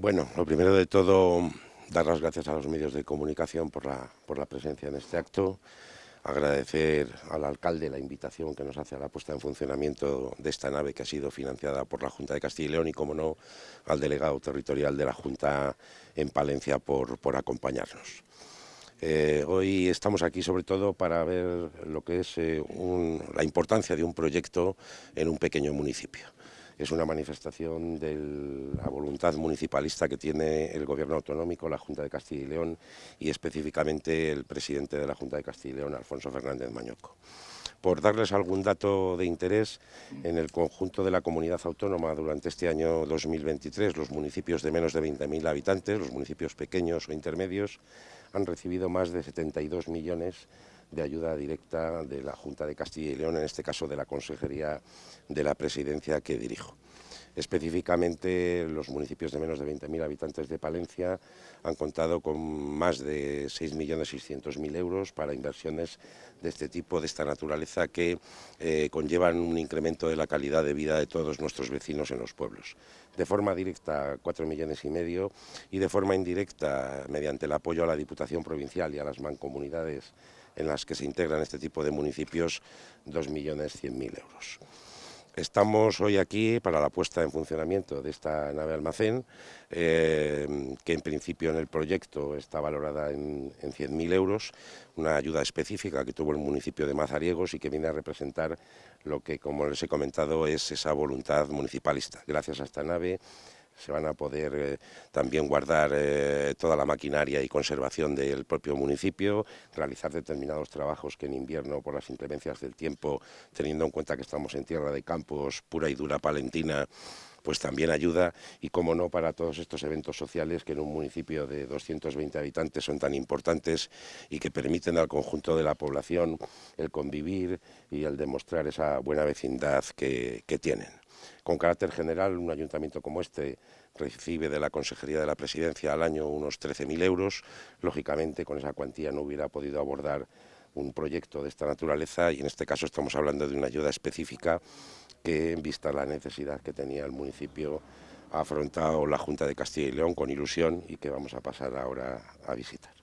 Bueno, lo primero de todo, dar las gracias a los medios de comunicación por la, presencia en este acto, agradecer al alcalde la invitación que nos hace a la puesta en funcionamiento de esta nave que ha sido financiada por la Junta de Castilla y León y, como no, al delegado territorial de la Junta en Palencia por, acompañarnos. Eh, hoy estamos aquí sobre todo para ver lo que es eh, la importancia de un proyecto en un pequeño municipio es una manifestación de la voluntad municipalista que tiene el Gobierno autonómico, la Junta de Castilla y León y específicamente el presidente de la Junta de Castilla y León, Alfonso Fernández Mañoco. Por darles algún dato de interés, en el conjunto de la comunidad autónoma durante este año 2023, los municipios de menos de 20.000 habitantes, los municipios pequeños o intermedios, han recibido más de 72 millones de de ayuda directa de la Junta de Castilla y León, en este caso de la Consejería de la Presidencia que dirijo. Específicamente, los municipios de menos de 20.000 habitantes de Palencia han contado con más de 6.600.000 euros para inversiones de este tipo, de esta naturaleza, que eh, conllevan un incremento de la calidad de vida de todos nuestros vecinos en los pueblos. De forma directa, 4 millones y medio, y de forma indirecta, mediante el apoyo a la Diputación Provincial y a las mancomunidades en las que se integran este tipo de municipios, 2.100.000 euros. Estamos hoy aquí para la puesta en funcionamiento de esta nave almacén, eh, que en principio en el proyecto está valorada en, en 100.000 euros, una ayuda específica que tuvo el municipio de Mazariegos y que viene a representar lo que, como les he comentado, es esa voluntad municipalista. Gracias a esta nave se van a poder eh, también guardar eh, toda la maquinaria y conservación del propio municipio, realizar determinados trabajos que en invierno, por las inclemencias del tiempo, teniendo en cuenta que estamos en tierra de campos pura y dura palentina, pues también ayuda y, como no, para todos estos eventos sociales que en un municipio de 220 habitantes son tan importantes y que permiten al conjunto de la población el convivir y el demostrar esa buena vecindad que tienen con carácter general, un ayuntamiento como este recibe de la Consejería de la Presidencia al año unos 13.000 euros. Lógicamente, con esa cuantía no hubiera podido abordar un proyecto de esta naturaleza y en este caso estamos hablando de una ayuda específica que, en vista de la necesidad que tenía el municipio, ha afrontado la Junta de Castilla y León con ilusión y que vamos a pasar ahora a visitar.